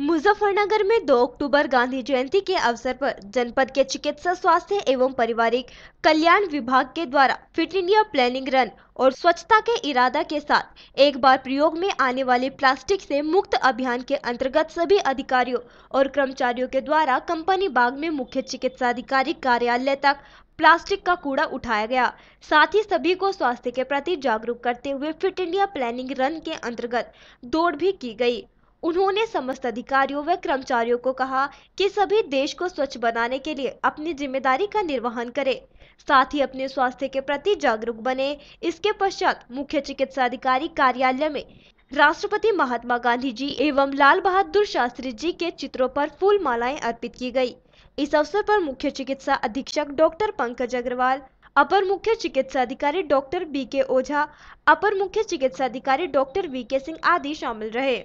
मुजफ्फरनगर में 2 अक्टूबर गांधी जयंती के अवसर पर जनपद के चिकित्सा स्वास्थ्य एवं पारिवारिक कल्याण विभाग के द्वारा फिट इंडिया प्लानिंग रन और स्वच्छता के इरादा के साथ एक बार प्रयोग में आने वाले प्लास्टिक से मुक्त अभियान के अंतर्गत सभी अधिकारियों और कर्मचारियों के द्वारा कंपनी बाग में मुख्य चिकित्सा अधिकारी कार्यालय तक प्लास्टिक का कूड़ा उठाया गया साथ ही सभी को स्वास्थ्य के प्रति जागरूक करते हुए फिट इंडिया प्लानिंग रन के अंतर्गत दौड़ भी की गई उन्होंने समस्त अधिकारियों व कर्मचारियों को कहा कि सभी देश को स्वच्छ बनाने के लिए अपनी जिम्मेदारी का निर्वहन करें साथ ही अपने स्वास्थ्य के प्रति जागरूक बने इसके पश्चात मुख्य चिकित्सा अधिकारी कार्यालय में राष्ट्रपति महात्मा गांधी जी एवं लाल बहादुर शास्त्री जी के चित्रों पर फूल मालाएं अर्पित की गई इस अवसर पर मुख्य चिकित्सा अधीक्षक डॉक्टर पंकज अग्रवाल अपर मुख्य चिकित्सा अधिकारी डॉक्टर बी के ओझा अपर मुख्य चिकित्सा अधिकारी डॉक्टर वी के सिंह आदि शामिल रहे